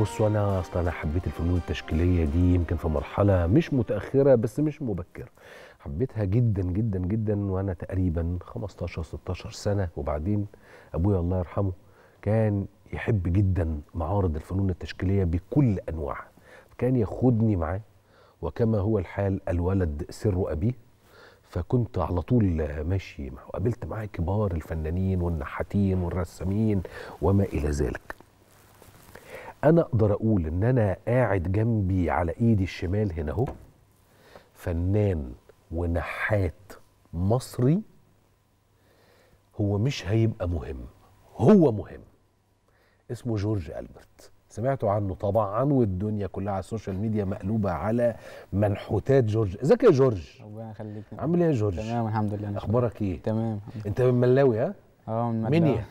بصوا انا اصلا انا حبيت الفنون التشكيليه دي يمكن في مرحله مش متاخره بس مش مبكره حبيتها جدا جدا جدا وانا تقريبا 15 16 سنه وبعدين ابويا الله يرحمه كان يحب جدا معارض الفنون التشكيليه بكل انواعها كان ياخدني معاه وكما هو الحال الولد سر ابيه فكنت على طول ماشي معه وقابلت معاه كبار الفنانين والنحاتين والرسامين وما الى ذلك انا اقدر اقول ان انا قاعد جنبي على ايدي الشمال هنا اهو فنان ونحات مصري هو مش هيبقى مهم هو مهم اسمه جورج ألبرت سمعتوا عنه طبعا والدنيا كلها على السوشيال ميديا مقلوبه على منحوتات جورج ازيك يا جورج ربنا يخليك عامل ايه يا جورج تمام الحمد لله اخبارك ايه تمام انت من ملاوي ها اه من ملاوي منيا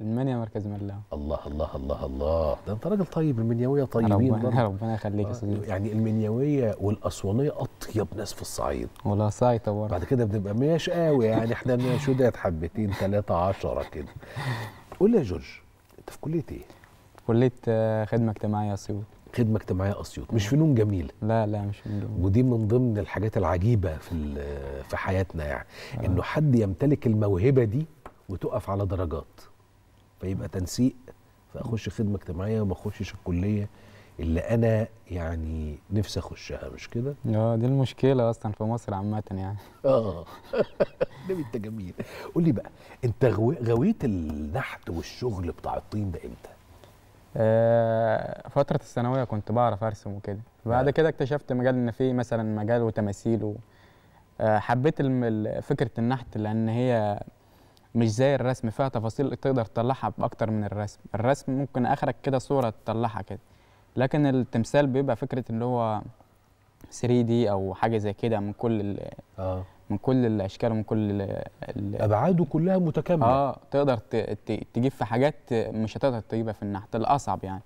المنيا مركز ملا الله الله الله الله ده انت راجل طيب المنيويه طيبين ربنا, ربنا يخليك يا آه، صديقي يعني المنيويه والاسوانيه اطيب ناس في الصعيد ولا صايته برضه بعد كده بنبقى مش قوي يعني احنا مشودات حبتين ثلاثة عشرة كده قول لي يا جورج انت في كليه ايه؟ كليه آه، خدمه اجتماعيه اسيوط خدمه اجتماعيه اسيوط مش فنون جميله لا لا مش فنون جميله ودي من ضمن الحاجات العجيبه في في حياتنا يعني آه. انه حد يمتلك الموهبه دي وتقف على درجات فيبقى تنسيق فاخش خدمه اجتماعيه وما اخشش الكليه اللي انا يعني نفسي اخشها مش كده؟ اه دي المشكله اصلا في مصر عامه يعني اه ده انت جميل قول لي بقى انت غويت النحت والشغل بتاع الطين ده امتى؟ آه فتره الثانويه كنت بعرف ارسم وكده بعد آه. كده اكتشفت مجال ان في مثلا مجال وتماثيل و... آه، حبيت فكره النحت لان هي مش زي الرسم فيها تفاصيل تقدر تطلعها باكتر من الرسم الرسم ممكن اخرك كده صوره تطلعها كده لكن التمثال بيبقى فكره ان هو 3 دي او حاجه زي كده من كل آه. من كل الاشكال ومن كل ال ابعاده كلها متكامله اه تقدر تجيب في حاجات مش هتقدر تجيبها في النحت الاصعب يعني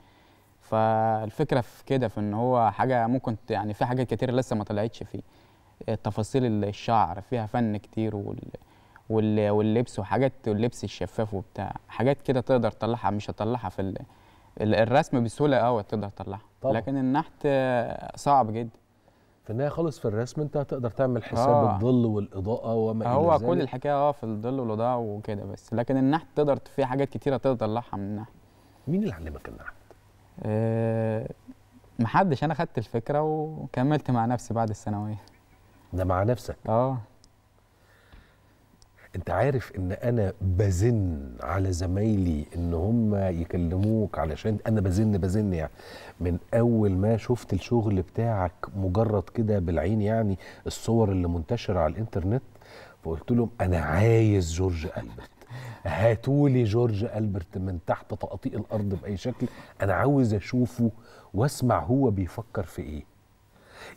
فالفكره في كده في ان هو حاجه ممكن يعني في حاجات كتير لسه ما طلعتش فيه تفاصيل الشعر فيها فن كتير وال واللبس وحاجات اللبس الشفاف وبتاع حاجات كده تقدر تطلعها مش هتطلعها في الرسم بسهوله قوي تقدر تطلعها لكن النحت صعب جدا في النهايه خالص في الرسم انت هتقدر تعمل حساب آه. الظل والاضاءه وما الى هو كل الحكايه اه في الظل والاضاءه وكده بس لكن النحت تقدر في حاجات كتيره تقدر تطلعها من النحت مين اللي علمك النحت؟ آه محدش انا خدت الفكره وكملت مع نفسي بعد الثانويه ده مع نفسك؟ اه انت عارف ان انا بزن على زمايلي ان هم يكلموك علشان انا بزن بزن يعني من اول ما شفت الشغل بتاعك مجرد كده بالعين يعني الصور اللي منتشره على الانترنت فقلت لهم انا عايز جورج البرت هاتولي جورج البرت من تحت تقطيق الارض باي شكل انا عاوز اشوفه واسمع هو بيفكر في ايه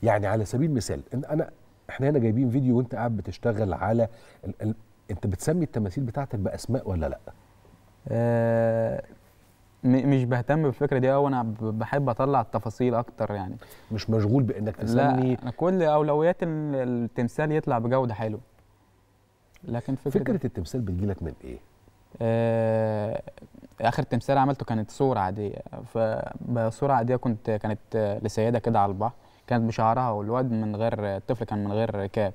يعني على سبيل المثال إن انا احنا هنا جايبين فيديو وانت قاعد بتشتغل على انت بتسمي التماثيل بتاعتك باسماء ولا لا آه مش بهتم بالفكره دي قوي انا بحب اطلع التفاصيل اكتر يعني مش مشغول بانك تسمي لا انا كل اولوياتي ان التمثال يطلع بجوده حلوه لكن فكره فكره التمثال بتجيلك من ايه آه اخر تمثال عملته كانت صوره عاديه فصوره عاديه كنت كانت لسيده كده على البحر كانت بشعرها والواد من غير الطفل كان من غير كاب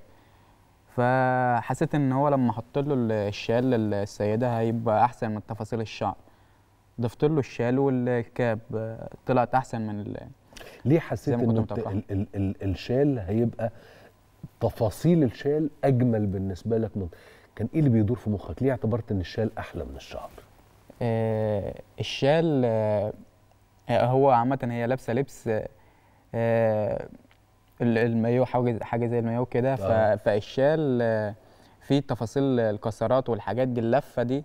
فحسيت ان هو لما احط له الشال للسيده هيبقى احسن من تفاصيل الشعر ضفت له الشال والكاب طلعت احسن من ال... ليه حسيت ان ال ال ال الشال هيبقى تفاصيل الشال اجمل بالنسبه لك من كان ايه اللي بيدور في مخك ليه اعتبرت ان الشال احلى من الشعر آه الشال آه هو عامه هي لابسه لبس آه المايو حاجه حاجه زي المايو كده آه. فالشال آه، في تفاصيل الكسرات والحاجات دي اللفه دي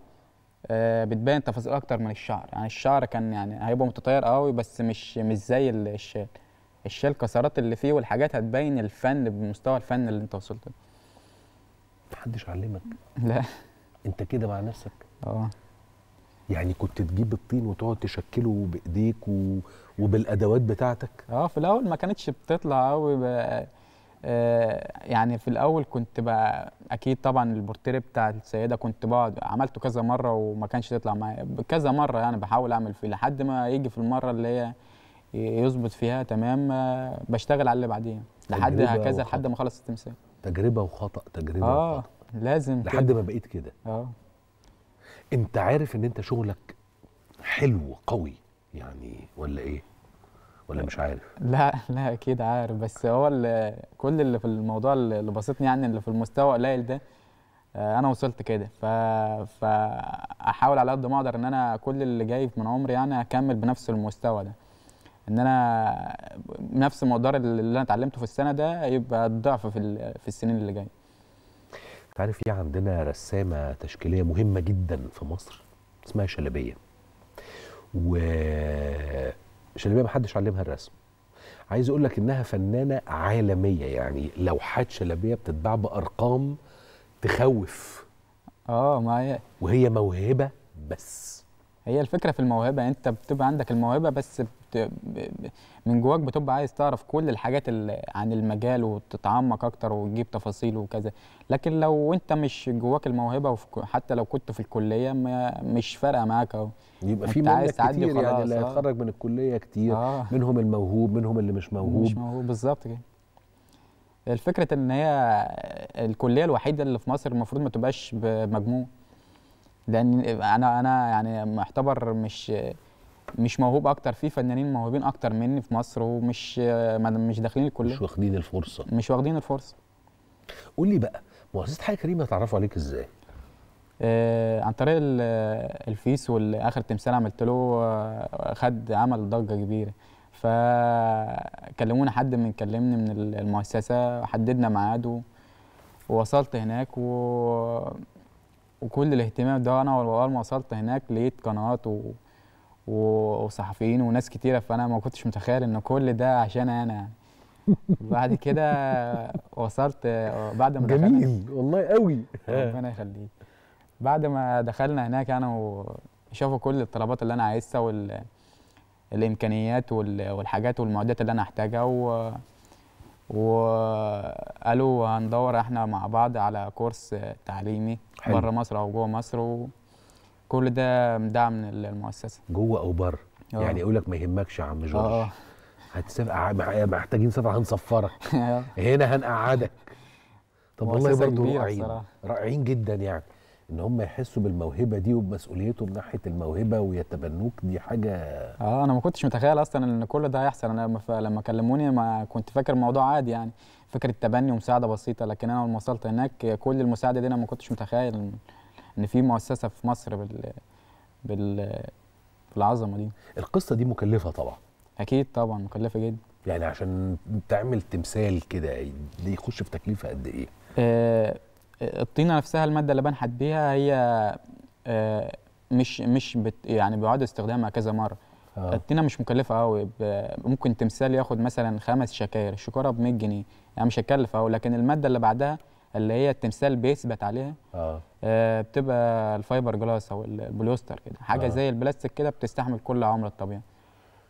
آه، بتبان تفاصيل اكتر من الشعر يعني الشعر كان يعني هيبقى متطير قوي بس مش مش زي الشال الشال كسرات اللي فيه والحاجات هتبين الفن بمستوى الفن اللي انت وصلت له محدش علمك لا انت كده مع نفسك اه يعني كنت تجيب الطين وتقعد تشكله بايديك و... وبالادوات بتاعتك اه في الاول ما كانتش بتطلع قوي بقى آه يعني في الاول كنت بقى اكيد طبعا البورتري بتاع السيده كنت بقعد عملته كذا مره وما كانش تطلع معايا كذا مره يعني بحاول اعمل فيه لحد ما يجي في المره اللي هي يظبط فيها تمام آه، بشتغل على اللي بعديها لحد هكذا لحد ما اخلص التمثال تجربه وخطا تجربه آه وخطا لازم لحد كده. ما بقيت كده اه انت عارف ان انت شغلك حلو قوي يعني ولا ايه ولا مش عارف لا لا اكيد عارف بس هو كل اللي في الموضوع اللي بسطني يعني اللي في المستوى قليل ده آه، انا وصلت كده ف فاحاول على قد ما اقدر ان انا كل اللي جاي من عمري يعني اكمل بنفس المستوى ده ان انا نفس مقدار اللي انا اتعلمته في السنه ده يبقى الضعف في في السنين اللي جايه عارف في عندنا رسامه تشكيليه مهمه جدا في مصر اسمها شلبيه و شلبيه محدش علمها الرسم عايز اقول لك انها فنانه عالميه يعني لوحات شلبيه بتتباع بارقام تخوف اه ما وهي موهبه بس هي الفكره في الموهبه انت بتبقى عندك الموهبه بس من جواك بتبقى عايز تعرف كل الحاجات عن المجال وتتعمق اكتر وتجيب تفاصيل وكذا لكن لو انت مش جواك الموهبه حتى لو كنت في الكليه ما مش فارقه معاك اهو يبقى في منك كتير يعني اللي آه. هيتخرج من الكليه كتير آه. منهم الموهوب منهم اللي مش موهوب مش موهوب بالظبط كده الفكرة ان هي الكليه الوحيده اللي في مصر المفروض ما تبقاش بمجموع لان انا انا يعني معتبر مش مش موهوب اكتر في فنانين موهوبين اكتر مني في مصر ومش آه، مش داخلين الكليه مش واخدين الفرصه مش واخدين الفرصه قول لي بقى مؤسسه حاجه كريمه اتعرفوا عليك ازاي آه عن طريق الفيس والاخر تمثال عملت له آه، خد عمل ضجه كبيره فكلموني حد من كلمني من المؤسسه حددنا ميعاد ووصلت هناك و... وكل الاهتمام ده انا اول ما وصلت هناك لقيت قنوات و... وصحفيين وناس كتيره فانا ما كنتش متخيل ان كل ده عشان انا يعني بعد كده وصلت بعد ما دخلنا جميل والله قوي اه، ربنا يخليك بعد ما دخلنا هناك انا وشافوا كل الطلبات اللي انا عايزها وال الامكانيات والحاجات والمعدات اللي انا احتاجها و... وقالوا هندور احنا مع بعض على كورس تعليمي بره مصر او جوه مصر و... كل ده دعم من المؤسسه جوه او بره آه. يعني يقول لك ما يهمكش يا عم جورج اه, آه. هتسافر محتاجين سفر هنصفرك آه. هنا هنقعدك طب والله برضه رائعين رائعين جدا يعني ان هم يحسوا بالموهبه دي وبمسؤوليتهم ناحيه الموهبه ويتبنوك دي حاجه اه انا ما كنتش متخيل اصلا ان كل ده هيحصل انا لما كلموني ما كنت فاكر الموضوع عادي يعني فكره تبني ومساعده بسيطه لكن انا لما وصلت هناك كل المساعده دي انا ما كنتش متخيل ان في مؤسسه في مصر بال بال بالعظمه دي القصه دي مكلفه طبعا اكيد طبعا مكلفه جدا يعني عشان تعمل تمثال كده يخش في تكلفه قد ايه آه الطينه نفسها الماده اللي بنحت بيها هي آه مش مش بت يعني بيعاد استخدامها كذا مره آه. الطينه مش مكلفه قوي ممكن تمثال ياخد مثلا خمس شكاير الشكاره ب 100 جنيه يعني مش هتكلف قوي لكن الماده اللي بعدها اللي هي التمثال بيثبت عليها آه. آه بتبقى الفايبر جلاس او البلوستر كده حاجه آه. زي البلاستيك كده بتستحمل كل عمر الطبيعي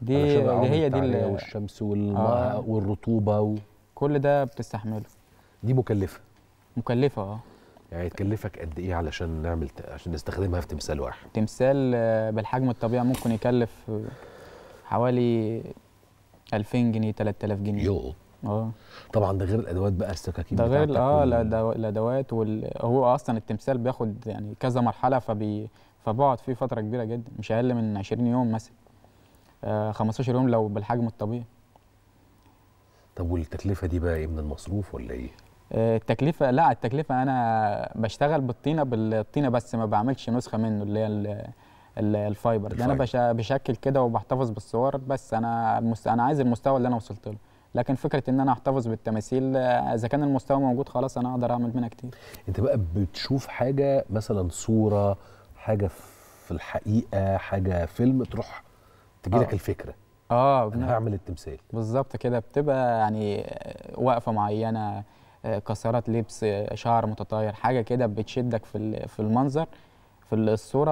دي, دي هي دي والشمس والماء آه. والرطوبه و... كل ده بتستحمله دي مكلفه مكلفه اه يعني تكلفك قد ايه علشان نعمل ت... عشان نستخدمها في تمثال واحد تمثال آه، بالحجم الطبيعي ممكن يكلف حوالي 2000 جنيه 3000 جنيه يوه اه طبعا ده غير الادوات بقى السكاكين ده غير اه الادوات وهو اصلا التمثال بياخد يعني كذا مرحله فبي فبقعد فيه فتره كبيره جدا مش اقل من 20 يوم مثلا آه 15 يوم لو بالحجم الطبيعي طب والتكلفه دي بقى ايه من المصروف ولا ايه آه التكلفه لا التكلفه انا بشتغل بالطينه بالطينه بس ما بعملش نسخه منه اللي هي الفايبر, الفايبر. ده انا بشكل كده وبحتفظ بالصور بس انا المست... انا عايز المستوى اللي انا وصلت له لكن فكره ان انا احتفظ بالتماثيل آه، اذا كان المستوى موجود خلاص انا اقدر اعمل منها كتير انت بقى بتشوف حاجه مثلا صوره حاجه في الحقيقه حاجه فيلم تروح تجيلك آه. الفكره اه انا هعمل التمثال بالظبط كده بتبقى يعني آه، وقفه معينه آه، كسرات لبس شعر متطاير حاجه كده بتشدك في في المنظر في الصوره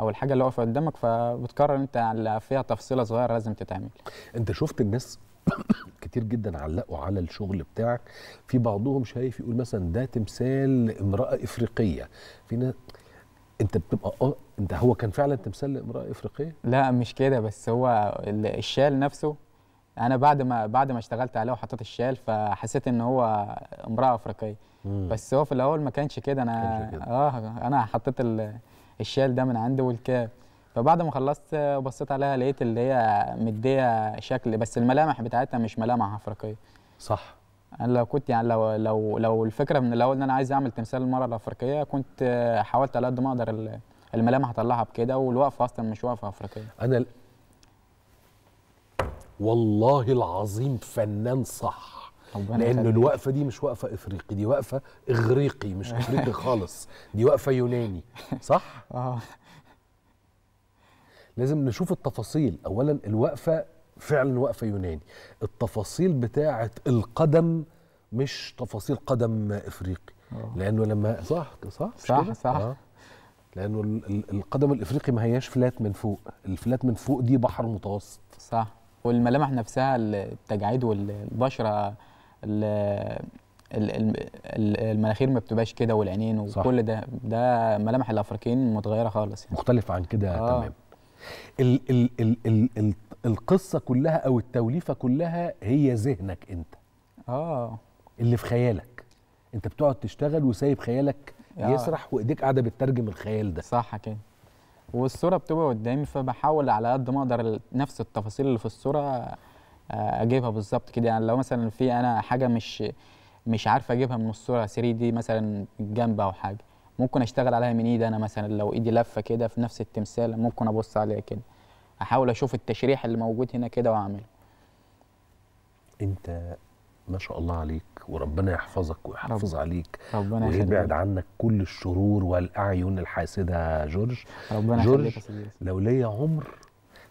او الحاجه اللي واقفه قدامك فبتكرر انت فيها تفصيله صغيره لازم تتعمل انت شفت الناس كتير جدا علقوا على الشغل بتاعك في بعضهم شايف يقول مثلا ده تمثال امراه افريقيه في ناس انت بتبقى اه انت هو كان فعلا تمثال لامراه افريقيه لا مش كده بس هو الشال نفسه انا بعد ما بعد ما اشتغلت عليه وحطيت الشال فحسيت ان هو امراه افريقيه بس هو في الاول ما كانش كده انا كانش كده. اه انا حطيت الشال ده من عندي والكاب فبعد ما خلصت بصيت عليها لقيت اللي هي مديه شكل بس الملامح بتاعتها مش ملامح افريقيه صح انا لو كنت يعني لو لو لو الفكره من الاول ان انا عايز اعمل تمثال المراه الافريقيه كنت حاولت على قد ما اقدر الملامح اطلعها بكده والوقفه اصلا مش وقفه افريقيه انا ال... والله العظيم فنان صح لان الوقفه دي مش وقفه افريقي دي وقفه اغريقي مش افريقي خالص دي وقفه يوناني صح اه لازم نشوف التفاصيل اولا الوقفه فعلا وقفه يوناني التفاصيل بتاعه القدم مش تفاصيل قدم افريقي أوه. لانه لما صح صح صح صح آه. لانه القدم الافريقي ما هياش فلات من فوق الفلات من فوق دي بحر متوسط صح والملامح نفسها التجاعيد والبشره المناخير ما بتبقاش كده والعينين وكل ده ده ملامح الافريقيين متغيره خالص يعني مختلف عن كده آه. تمام ال ال ال ال ال القصه كلها او التوليفه كلها هي ذهنك انت اه اللي في خيالك انت بتقعد تشتغل وسايب خيالك آه. يسرح وايديك قاعده بتترجم الخيال ده صح كده والصوره بتبقى قدامي فبحاول على قد ما اقدر نفس التفاصيل اللي في الصوره آه، اجيبها بالظبط كده يعني لو مثلا في انا حاجه مش مش عارف اجيبها من الصوره 3 دي مثلا جنب او حاجه ممكن اشتغل عليها من ايدي انا مثلا لو ايدي لفه كده في نفس التمثال ممكن ابص عليها كده احاول اشوف التشريح اللي موجود هنا كده واعمله انت ما شاء الله عليك وربنا يحفظك ويحافظ رب. عليك ربنا ويبعد عنك كل الشرور والاعين الحاسده جورج ربنا جورج لو ليا عمر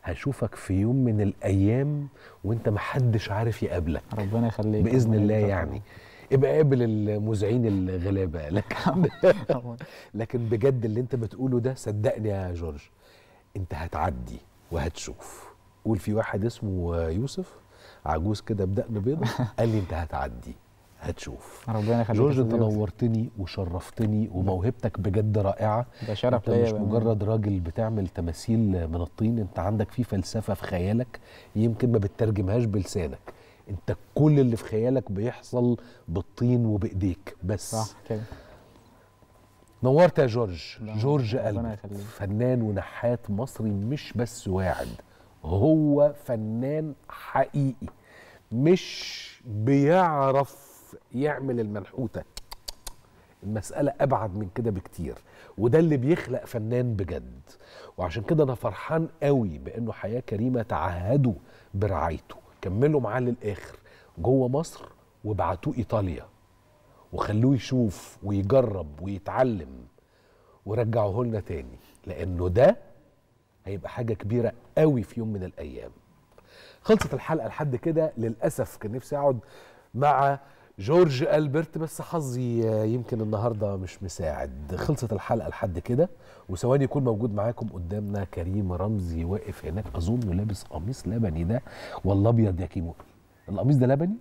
هشوفك في يوم من الايام وانت محدش عارف يقابلك ربنا يخليك باذن الله يعني ابقى قابل المذيعين الغلابه لكن لكن بجد اللي انت بتقوله ده صدقني يا جورج انت هتعدي وهتشوف قول في واحد اسمه يوسف عجوز كده بدقن بيضة قال لي انت هتعدي هتشوف ربنا يخليك جورج انت نورتني وشرفتني وموهبتك بجد رائعه ده شرف انت مش مجرد راجل بتعمل تماثيل من الطين انت عندك في فلسفه في خيالك يمكن ما بتترجمهاش بلسانك انت كل اللي في خيالك بيحصل بالطين وبايديك بس صح كده نورت يا جورج جورج قلب فنان ونحات مصري مش بس واعد هو فنان حقيقي مش بيعرف يعمل المنحوته المساله ابعد من كده بكتير وده اللي بيخلق فنان بجد وعشان كده انا فرحان قوي بانه حياه كريمه تعهدوا برعايته كملوا معاه للاخر جوه مصر وبعتوه ايطاليا وخلوه يشوف ويجرب ويتعلم ورجعوه لنا تاني لانه ده هيبقى حاجه كبيره قوي في يوم من الايام خلصت الحلقه لحد كده للاسف كان نفسي اقعد مع جورج البرت بس حظي يمكن النهارده مش مساعد خلصت الحلقه لحد كده وثواني يكون موجود معاكم قدامنا كريم رمزي واقف هناك اظن لابس قميص لبني ده والله ابيض يا كيمو القميص ده لبني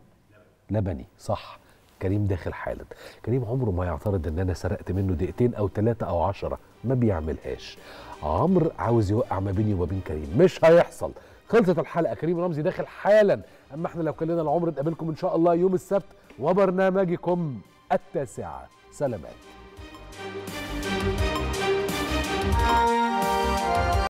لبني صح كريم داخل حالا كريم عمره ما يعترض ان انا سرقت منه دقيقتين او ثلاثه او عشرة ما بيعملهاش عمرو عاوز يوقع ما بيني وما بين كريم مش هيحصل خلصت الحلقه كريم رمزي داخل حالا اما احنا لو كلنا العمر نقابلكم ان شاء الله يوم السبت وبرنامجكم التاسعة سلامات